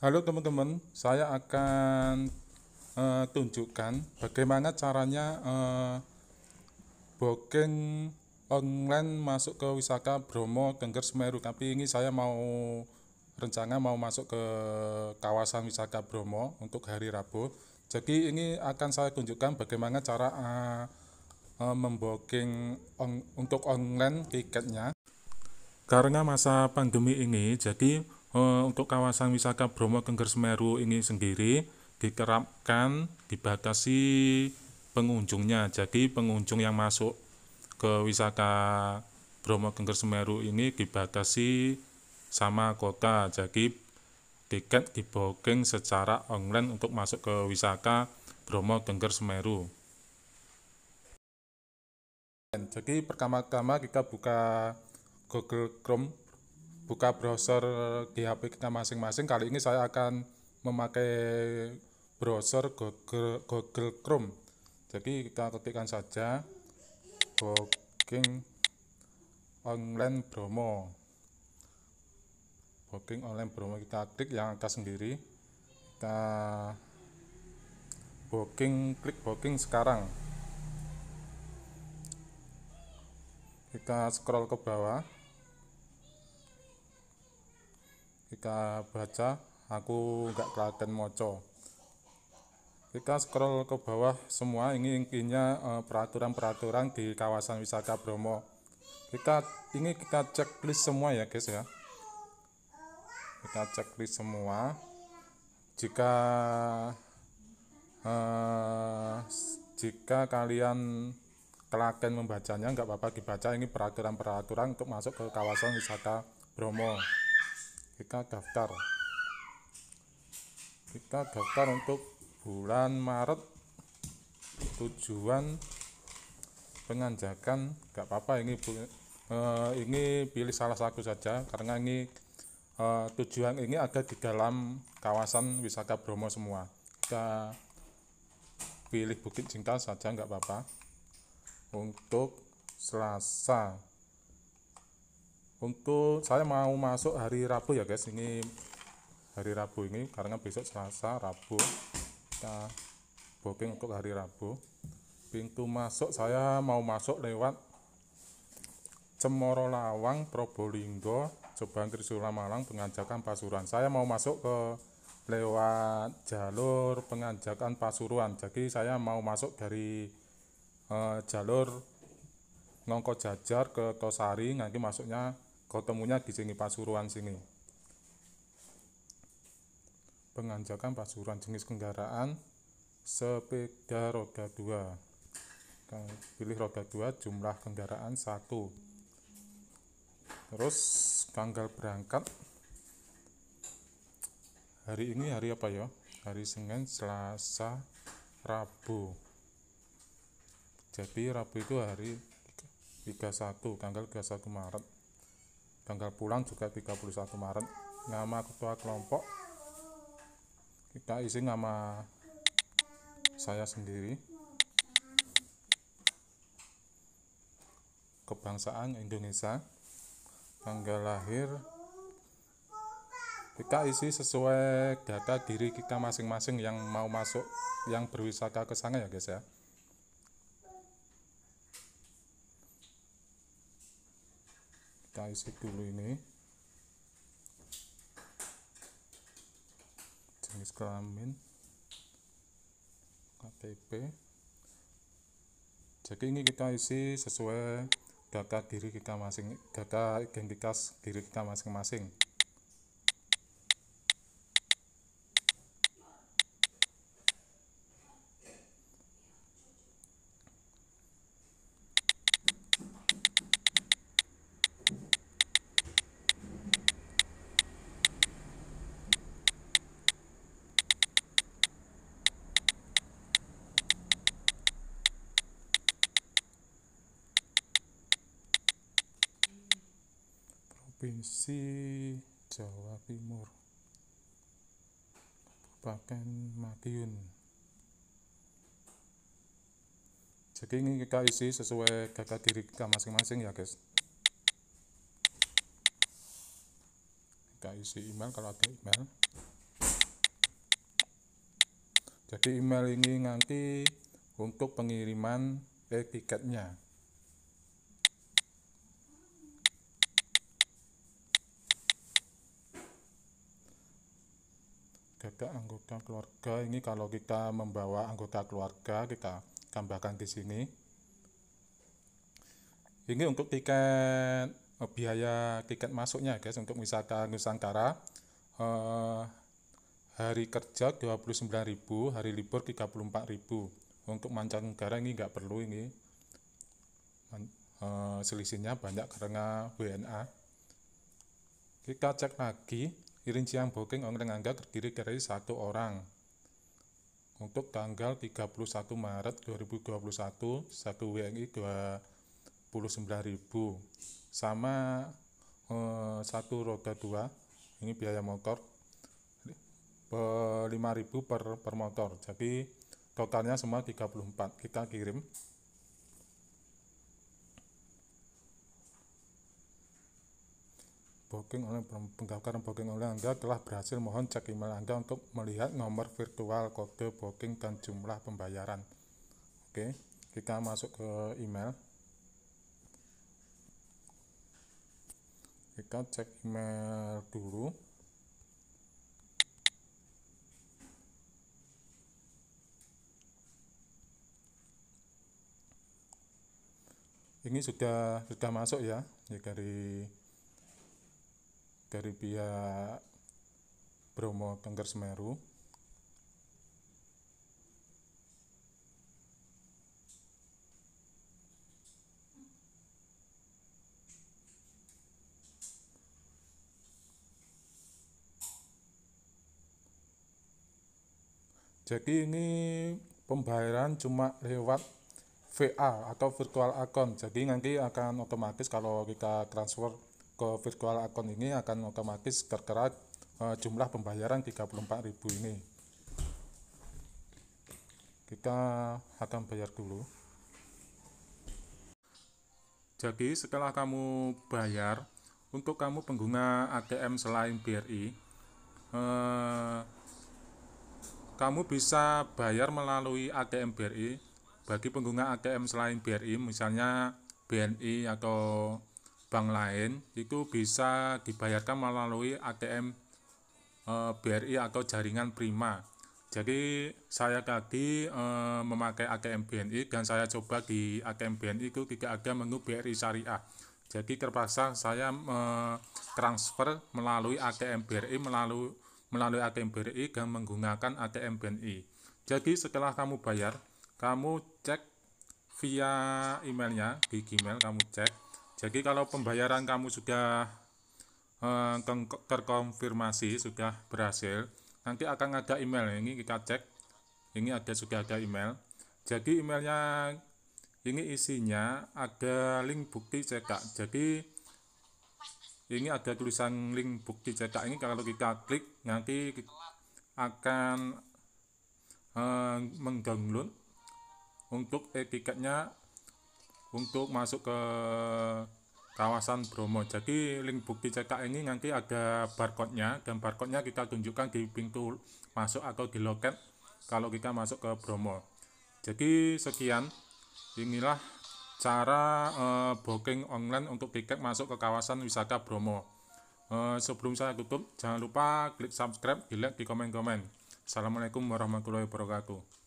Halo teman-teman, saya akan uh, tunjukkan bagaimana caranya uh, booking online masuk ke Wisaka Bromo Tengger Semeru. Tapi ini saya mau rencana mau masuk ke kawasan Wisaka Bromo untuk hari Rabu. Jadi ini akan saya tunjukkan bagaimana cara uh, eh, memboking on, untuk online tiketnya. Karena masa pandemi ini, jadi Eh, untuk kawasan wisata Bromo Tengger Semeru ini sendiri diterapkan dibatasi pengunjungnya. Jadi pengunjung yang masuk ke wisata Bromo Tengger Semeru ini dibatasi sama kota. Jadi tiket diboking secara online untuk masuk ke wisata Bromo Tengger Semeru. Jadi pertama-tama kita buka Google Chrome buka browser di HP kita masing-masing. Kali ini saya akan memakai browser Google, Google Chrome. Jadi kita ketikkan saja booking online promo. Booking online promo kita klik yang atas sendiri. Kita booking, klik booking sekarang. Kita scroll ke bawah. kita baca aku nggak kelaten moco kita scroll ke bawah semua ini intinya eh, peraturan-peraturan di kawasan wisata Bromo kita ini kita checklist semua ya guys ya kita checklist semua jika eh, jika kalian kelaken membacanya nggak apa-apa dibaca ini peraturan-peraturan untuk masuk ke kawasan wisata Bromo kita daftar kita daftar untuk bulan Maret tujuan penganjakan gak apa-apa ini eh, ini pilih salah satu saja karena ini eh, tujuan ini ada di dalam kawasan wisata Bromo semua kita pilih Bukit cinta saja nggak apa-apa untuk Selasa untuk saya mau masuk hari Rabu ya guys ini hari Rabu ini karena besok Selasa Rabu kita booking untuk hari Rabu pintu masuk saya mau masuk lewat Cemoro Lawang Probolinggo Coba Trisula Malang penganjakan Pasuruan saya mau masuk ke lewat jalur penganjakan Pasuruan jadi saya mau masuk dari eh, jalur Nongko Jajar ke Tosari nanti masuknya ketemunya di sini Pasuruan sini penganjakan Pasuruan jenis kendaraan sepeda roda 2 pilih roda 2 jumlah kendaraan 1 terus tanggal berangkat hari ini hari apa ya hari Senin Selasa Rabu jadi Rabu itu hari 31 tanggal 31 Maret tanggal pulang juga 31 Maret nama ketua kelompok kita isi nama saya sendiri kebangsaan Indonesia tanggal lahir kita isi sesuai data diri kita masing-masing yang mau masuk yang berwisata ke sana ya guys ya kita isi dulu ini jenis kelamin KTP jadi ini kita isi sesuai data diri kita masing data identitas diri kita masing-masing Provinsi Jawa Timur Kabupaten Madiun jadi ini kita isi sesuai data diri kita masing-masing ya guys kita isi email kalau ada email jadi email ini nanti untuk pengiriman etiketnya gagak anggota keluarga ini kalau kita membawa anggota keluarga kita tambahkan di sini ini untuk tiket eh, biaya tiket masuknya guys untuk wisata Nusantara eh, hari kerja 29.000 hari libur 34.000 untuk mancanegara ini nggak perlu ini eh, selisihnya banyak karena WNA kita cek lagi Irinciang Booking Ong angga terdiri dari satu orang. Untuk tanggal 31 Maret 2021, satu WNI 29.000. Sama eh, satu roda dua, ini biaya motor 5.000 eh, per, per motor. Jadi totalnya semua 34. Kita kirim booking oleh pendaftaran booking oleh Anda telah berhasil mohon cek email Anda untuk melihat nomor virtual kode booking dan jumlah pembayaran oke kita masuk ke email kita cek email dulu ini sudah sudah masuk ya, ya dari dari pihak Bromo Tengger Semeru jadi ini pembayaran cuma lewat VA atau virtual account jadi nanti akan otomatis kalau kita transfer ke virtual account ini akan otomatis tergerak e, jumlah pembayaran 34.000 ini kita akan bayar dulu jadi setelah kamu bayar untuk kamu pengguna ATM selain BRI e, kamu bisa bayar melalui ATM BRI bagi pengguna ATM selain BRI misalnya BNI atau bank lain itu bisa dibayarkan melalui ATM e, eh, BRI atau jaringan Prima. Jadi saya tadi e, memakai ATM BNI dan saya coba di ATM BNI itu tidak ada menu BRI Syariah. Jadi terpaksa saya e, transfer melalui ATM BRI melalui melalui ATM BRI dan menggunakan ATM BNI. Jadi setelah kamu bayar, kamu cek via emailnya di Gmail kamu cek jadi kalau pembayaran kamu sudah eh, terkonfirmasi sudah berhasil, nanti akan ada email ini kita cek. Ini ada sudah ada email. Jadi emailnya ini isinya ada link bukti cetak. Jadi ini ada tulisan link bukti cetak ini kalau kita klik nanti akan eh, untuk etiketnya untuk masuk ke kawasan Bromo. Jadi link bukti cetak ini nanti ada barcode-nya dan barcode-nya kita tunjukkan di pintu masuk atau di loket kalau kita masuk ke Bromo. Jadi sekian inilah cara e, booking online untuk tiket masuk ke kawasan wisata Bromo. e, sebelum saya tutup, jangan lupa klik subscribe, di like, di komen-komen. Assalamualaikum warahmatullahi wabarakatuh.